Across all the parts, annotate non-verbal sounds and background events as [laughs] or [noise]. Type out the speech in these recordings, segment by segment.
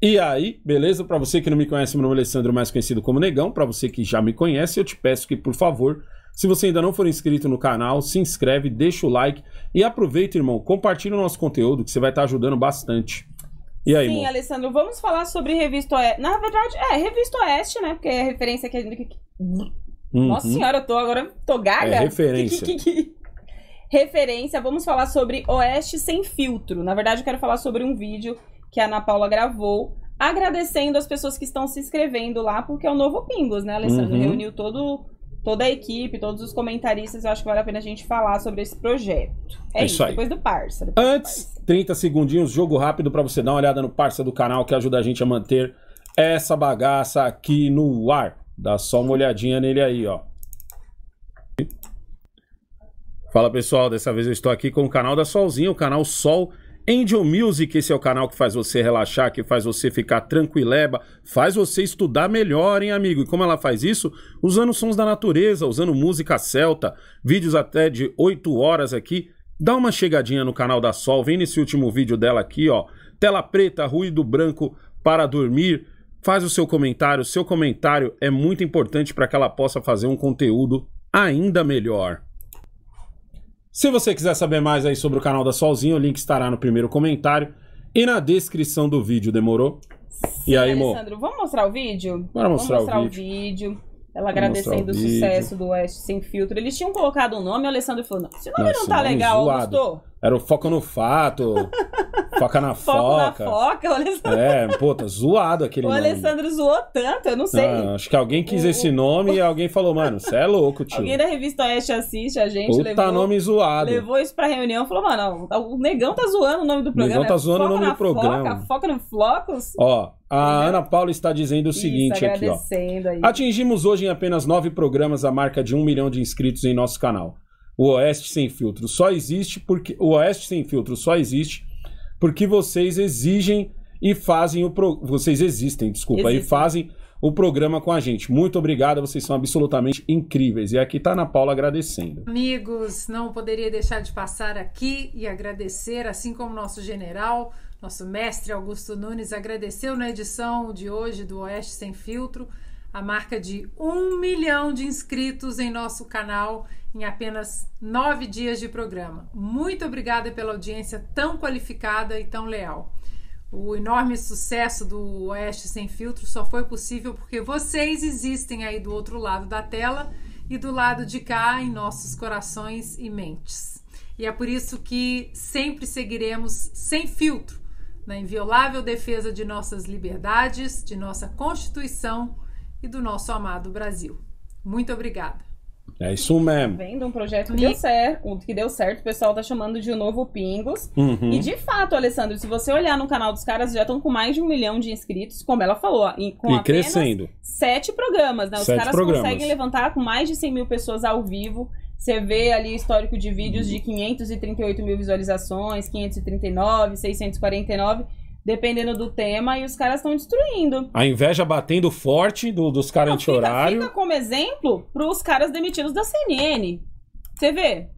E aí, beleza? Para você que não me conhece, meu nome é Alessandro, mais conhecido como Negão. Para você que já me conhece, eu te peço que, por favor, se você ainda não for inscrito no canal, se inscreve, deixa o like e aproveita, irmão, compartilha o nosso conteúdo que você vai estar tá ajudando bastante. E aí, Sim, irmão? Alessandro, vamos falar sobre Revista Oeste. Na verdade, é Revista Oeste, né? Porque é a referência que a gente. Uhum. Nossa senhora, eu tô agora. tô gaga. É referência. [laughs] referência, vamos falar sobre Oeste Sem Filtro. Na verdade, eu quero falar sobre um vídeo que a Ana Paula gravou, agradecendo as pessoas que estão se inscrevendo lá, porque é o novo Pingos, né, Alessandro? Uhum. Reuniu todo, toda a equipe, todos os comentaristas, eu acho que vale a pena a gente falar sobre esse projeto. É, é isso, aí. depois do Parça. Depois Antes, do parça. 30 segundinhos, jogo rápido para você dar uma olhada no Parça do canal, que ajuda a gente a manter essa bagaça aqui no ar. Dá só uma olhadinha nele aí, ó. Fala pessoal, dessa vez eu estou aqui com o canal da Solzinha, o canal Sol Angel Music, esse é o canal que faz você relaxar, que faz você ficar tranquileba, faz você estudar melhor, hein, amigo? E como ela faz isso? Usando sons da natureza, usando música celta, vídeos até de 8 horas aqui. Dá uma chegadinha no canal da Sol, vem nesse último vídeo dela aqui, ó. Tela preta, ruído branco para dormir. Faz o seu comentário, seu comentário é muito importante para que ela possa fazer um conteúdo ainda melhor. Se você quiser saber mais aí sobre o canal da Solzinho, o link estará no primeiro comentário e na descrição do vídeo, demorou? Sim, e aí, Alessandro, mo? vamos mostrar o vídeo? Bora mostrar, mostrar o, vídeo. o, vídeo. Ela agradecendo o, sucesso do S Sem Filtro. Eles tinham colocado o um nome, o Alessandro falou: não, esse nome não, não tá legal, zoado. gostou? Era o Foco no Fato. [laughs] Foca na foca. Na foca, o Alessandro... É, puta, tá zoado aquele o nome. O Alessandro zoou tanto, eu não sei. Ah, acho que alguém quis o... esse nome e alguém falou, mano, você é louco, tio. Alguém da revista Oeste assiste a gente. Puta levou, nome zoado. Levou isso pra reunião e falou, mano, o Negão tá zoando o nome do programa. O Negão tá zoando o nome do programa. Foca, foca no flocos. Ó, a Ana Paula está dizendo o Isso, seguinte aqui, ó. Aí. Atingimos hoje em apenas nove programas a marca de um milhão de inscritos em nosso canal. O Oeste Sem Filtro só existe porque. O Oeste Sem Filtro só existe porque vocês exigem e fazem o pro... vocês existem, desculpa, e fazem o programa com a gente. Muito obrigado, vocês são absolutamente incríveis. E aqui está na Paula agradecendo. Amigos, não poderia deixar de passar aqui e agradecer, assim como nosso general, nosso mestre Augusto Nunes agradeceu na edição de hoje do Oeste Sem Filtro a marca de um milhão de inscritos em nosso canal em apenas nove dias de programa. Muito obrigada pela audiência tão qualificada e tão leal. O enorme sucesso do Oeste Sem Filtro só foi possível porque vocês existem aí do outro lado da tela e do lado de cá em nossos corações e mentes. E é por isso que sempre seguiremos sem filtro na inviolável defesa de nossas liberdades, de nossa Constituição e do nosso amado Brasil. Muito obrigada. É isso mesmo. Vendo um projeto que deu certo, que deu certo, o pessoal tá chamando de o novo Pingos. Uhum. E de fato, Alessandro, se você olhar no canal dos caras, já estão com mais de um milhão de inscritos, como ela falou, e com e crescendo. sete programas, né? Os sete caras programas. conseguem levantar com mais de 100 mil pessoas ao vivo. Você vê ali histórico de vídeos uhum. de 538 mil visualizações, 539, 649 dependendo do tema, e os caras estão destruindo. A inveja batendo forte do, dos caras anti-horário. Fica, fica como exemplo para os caras demitidos da CNN. Você vê,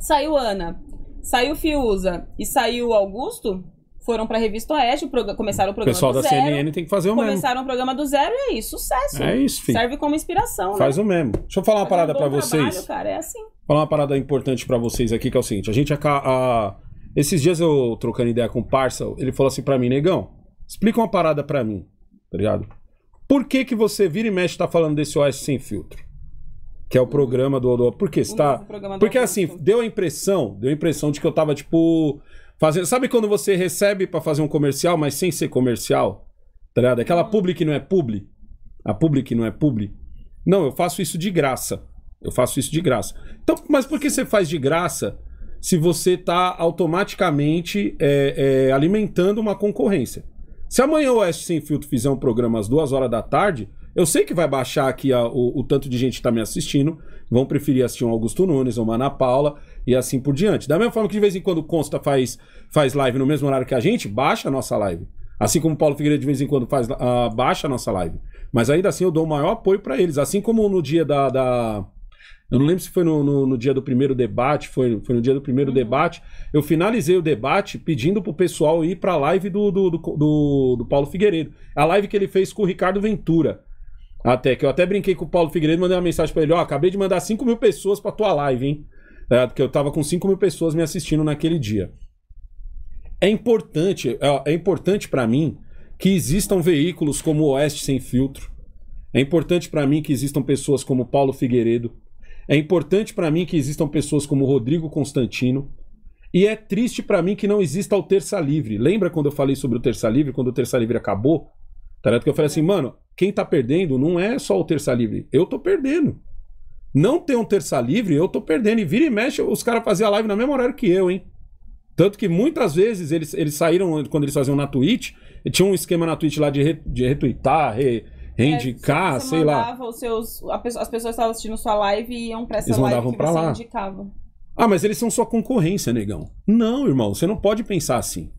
saiu Ana, saiu Fiuza e saiu Augusto, foram para a Revista Oeste, pro, começaram o programa pessoal do zero. pessoal da CNN tem que fazer o começaram mesmo. Começaram o programa do zero e é isso, sucesso. É isso, filho. Serve como inspiração, Faz né? o mesmo. Deixa eu falar Faz uma parada para vocês. Trabalho, cara, é assim. Falar uma parada importante para vocês aqui, que é o seguinte, a gente a, a esses dias eu trocando ideia com o Parcel, ele falou assim para mim, negão, explica uma parada para mim, tá ligado? Por que que você vira e mexe tá falando desse OS sem filtro? Que é o programa do Odô. Por que está? Porque assim, então. deu a impressão, deu a impressão de que eu tava tipo fazendo, sabe quando você recebe para fazer um comercial, mas sem ser comercial? Tá ligado? Aquela publi que não é publi. A publi que não é publi. Não, eu faço isso de graça. Eu faço isso de graça. Então, mas por que você faz de graça? se você está automaticamente é, é, alimentando uma concorrência. Se amanhã o s Sem Filtro fizer um programa às duas horas da tarde, eu sei que vai baixar aqui a, o, o, tanto de gente que está me assistindo. Vão preferir assistir um Augusto Nunes, uma Ana Paula e assim por diante. Da mesma forma que de vez em quando o Consta faz, faz live no mesmo horário que a gente, baixa a nossa live. Assim como o Paulo Figueiredo de vez em quando faz, uh, baixa a nossa live. Mas ainda assim eu dou o maior apoio para eles. Assim como no dia da, da eu não lembro se foi no, no, no dia do primeiro debate, foi, foi no dia do primeiro uhum. debate. Eu finalizei o debate pedindo pro pessoal ir pra live do, do, do, do, do Paulo Figueiredo. A live que ele fez com o Ricardo Ventura. Até que eu até brinquei com o Paulo Figueiredo, mandei uma mensagem para ele: ó, oh, acabei de mandar 5 mil pessoas pra tua live, hein? É, porque eu tava com 5 mil pessoas me assistindo naquele dia. É importante, é, é importante para mim que existam veículos como o Oeste Sem Filtro. É importante para mim que existam pessoas como Paulo Figueiredo, é importante para mim que existam pessoas como Rodrigo Constantino. E é triste para mim que não exista o Terça Livre. Lembra quando eu falei sobre o Terça Livre, quando o Terça Livre acabou? Tá ligado? Que eu falei assim, mano, quem tá perdendo não é só o Terça Livre. Eu tô perdendo. Não ter um Terça Livre, eu tô perdendo. E vira e mexe, os caras faziam live na mesma hora que eu, hein? Tanto que muitas vezes eles, eles saíram, quando eles faziam na Twitch, tinha um esquema na Twitch lá de, re, de retweetar, re, indicar, é, sei lá. Os seus, as pessoas estavam assistindo sua live e iam pra essa eles live que pra você lá. indicava. Ah, mas eles são sua concorrência, negão. Não, irmão, você não pode pensar assim.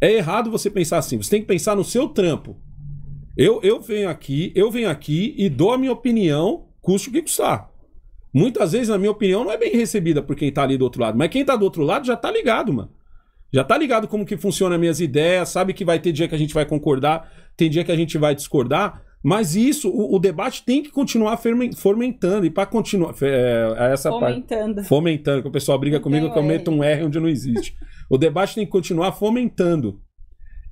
É errado você pensar assim. Você tem que pensar no seu trampo. Eu, eu venho aqui, eu venho aqui e dou a minha opinião, custe o que custar. Muitas vezes, na minha opinião, não é bem recebida por quem tá ali do outro lado. Mas quem tá do outro lado já tá ligado, mano. Já tá ligado como que funciona minhas ideias, sabe que vai ter dia que a gente vai concordar, tem dia que a gente vai discordar. Mas isso, o, o debate tem que continuar fomentando. E para continuar. É, é, essa fomentando. Parte, fomentando, que o pessoal briga então, comigo que eu comento é. meto um R onde não existe. o debate tem que continuar fomentando.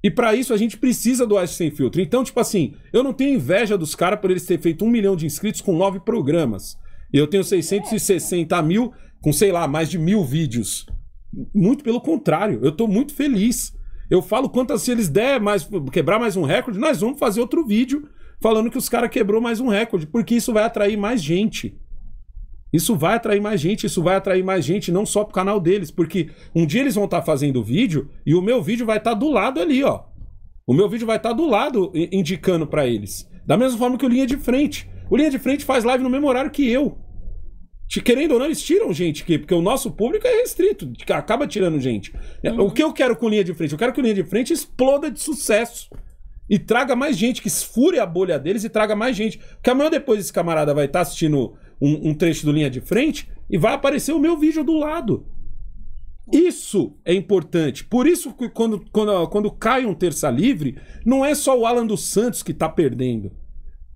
E para isso a gente precisa do Oeste Sem Filtro. Então, tipo assim, eu não tenho inveja dos caras por eles terem feito um milhão de inscritos com nove programas. Eu tenho 660 é. mil, com sei lá, mais de mil vídeos. Muito pelo contrário, eu tô muito feliz. Eu falo quantas, se eles der mais, quebrar mais um recorde, nós vamos fazer outro vídeo falando que os caras quebrou mais um recorde, porque isso vai atrair mais gente. Isso vai atrair mais gente, isso vai atrair mais gente, não só pro canal deles, porque um dia eles vão estar tá fazendo vídeo e o meu vídeo vai estar tá do lado ali, ó. O meu vídeo vai estar tá do lado indicando para eles. Da mesma forma que o Linha de Frente. O Linha de Frente faz live no mesmo horário que eu. Querendo ou não, eles tiram gente aqui, porque o nosso público é restrito, acaba tirando gente. Uhum. O que eu quero com linha de frente? Eu quero que o linha de frente exploda de sucesso. E traga mais gente, que esfure a bolha deles e traga mais gente. Porque amanhã depois esse camarada vai estar tá assistindo um, um trecho do Linha de Frente e vai aparecer o meu vídeo do lado. Isso é importante. Por isso que quando, quando, quando cai um terça livre, não é só o Alan dos Santos que está perdendo.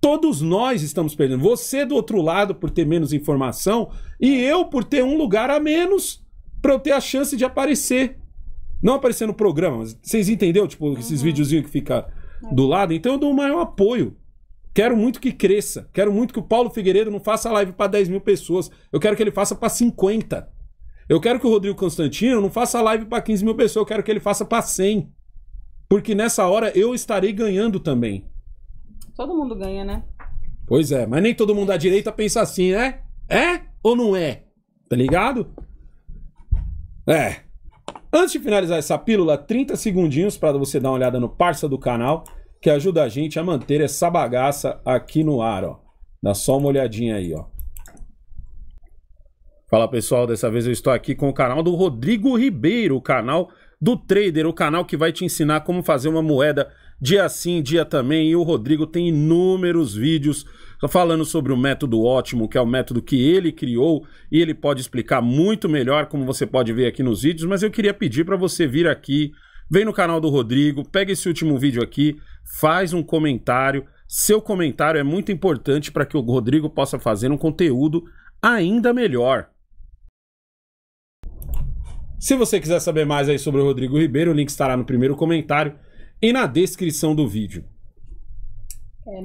Todos nós estamos perdendo. Você é do outro lado por ter menos informação e eu por ter um lugar a menos para eu ter a chance de aparecer. Não aparecer no programa, mas vocês entenderam? Tipo, esses uhum. videozinhos que ficaram do lado, então eu dou o maior apoio. Quero muito que cresça. Quero muito que o Paulo Figueiredo não faça live para 10 mil pessoas. Eu quero que ele faça para 50. Eu quero que o Rodrigo Constantino não faça live para 15 mil pessoas. Eu quero que ele faça para 100. Porque nessa hora eu estarei ganhando também. Todo mundo ganha, né? Pois é, mas nem todo mundo da direita pensa assim, né? É ou não é? Tá ligado? É. Antes de finalizar essa pílula, 30 segundinhos para você dar uma olhada no parça do canal, que ajuda a gente a manter essa bagaça aqui no ar, ó. Dá só uma olhadinha aí, ó. Fala pessoal, dessa vez eu estou aqui com o canal do Rodrigo Ribeiro, o canal do Trader, o canal que vai te ensinar como fazer uma moeda dia sim, dia também. E o Rodrigo tem inúmeros vídeos falando sobre o método ótimo, que é o método que ele criou, e ele pode explicar muito melhor, como você pode ver aqui nos vídeos, mas eu queria pedir para você vir aqui, vem no canal do Rodrigo, pega esse último vídeo aqui, faz um comentário. Seu comentário é muito importante para que o Rodrigo possa fazer um conteúdo ainda melhor. Se você quiser saber mais aí sobre o Rodrigo Ribeiro, o link estará no primeiro comentário e na descrição do vídeo. É. é.